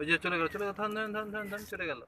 ওই যে চলে গেল চলে গেল থান থান থান থান চলে গেল